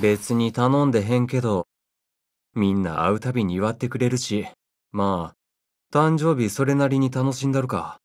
別に頼んでへんけど、みんな会うたびに祝ってくれるし、まあ、誕生日それなりに楽しんだるか。